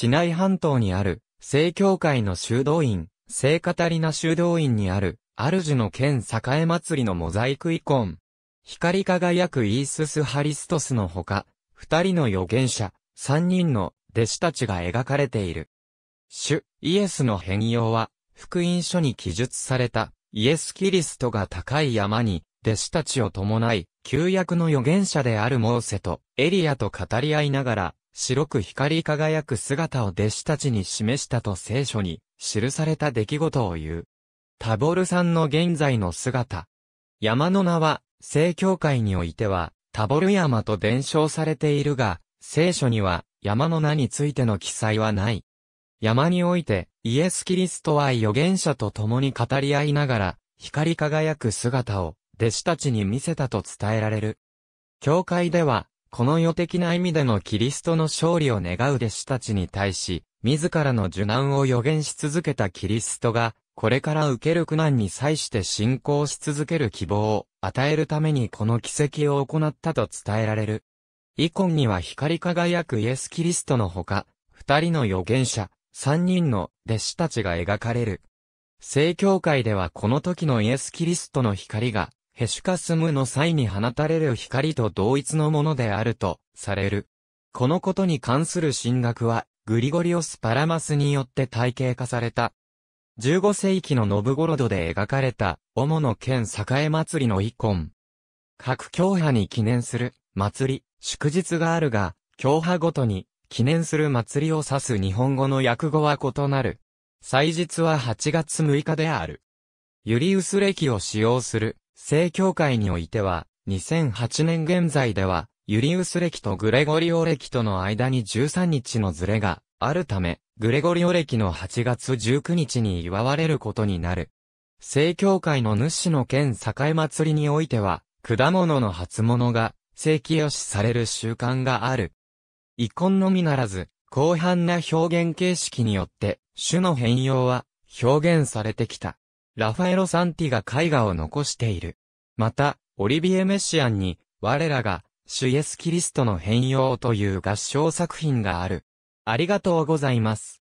市内半島にある、正教会の修道院、聖カタリナ修道院にある、主の県栄祭りのモザイクイコン。光り輝くイースス・ハリストスのほか、二人の預言者、三人の弟子たちが描かれている。主、イエスの変容は、福音書に記述された、イエス・キリストが高い山に、弟子たちを伴い、旧約の預言者であるモーセとエリアと語り合いながら、白く光り輝く姿を弟子たちに示したと聖書に記された出来事を言う。タボルさんの現在の姿。山の名は、聖教会においては、タボル山と伝承されているが、聖書には、山の名についての記載はない。山において、イエス・キリストは預言者と共に語り合いながら、光り輝く姿を、弟子たちに見せたと伝えられる。教会では、この世的な意味でのキリストの勝利を願う弟子たちに対し、自らの受難を予言し続けたキリストが、これから受ける苦難に際して信仰し続ける希望を与えるためにこの奇跡を行ったと伝えられる。イコンには光り輝くイエス・キリストのほか、二人の預言者、三人の弟子たちが描かれる。聖教会ではこの時のイエス・キリストの光がヘシュカスムの際に放たれる光と同一のものであると、される。このことに関する神学は、グリゴリオス・パラマスによって体系化された。15世紀のノブゴロドで描かれた、主の県栄祭りの遺恨。各教派に記念する、祭り、祝日があるが、教派ごとに、記念する祭りを指す日本語の訳語は異なる。祭日は8月6日である。ユリウス暦を使用する正教会においては、2008年現在では、ユリウス歴とグレゴリオ歴との間に13日のズレがあるため、グレゴリオ歴の8月19日に祝われることになる。正教会の主の県境祭りにおいては、果物の初物が正規良しされる習慣がある。遺恨のみならず、広範な表現形式によって、種の変容は表現されてきた。ラファエロ・サンティが絵画を残している。また、オリビエ・メッシアンに、我らが、シュエス・キリストの変容という合唱作品がある。ありがとうございます。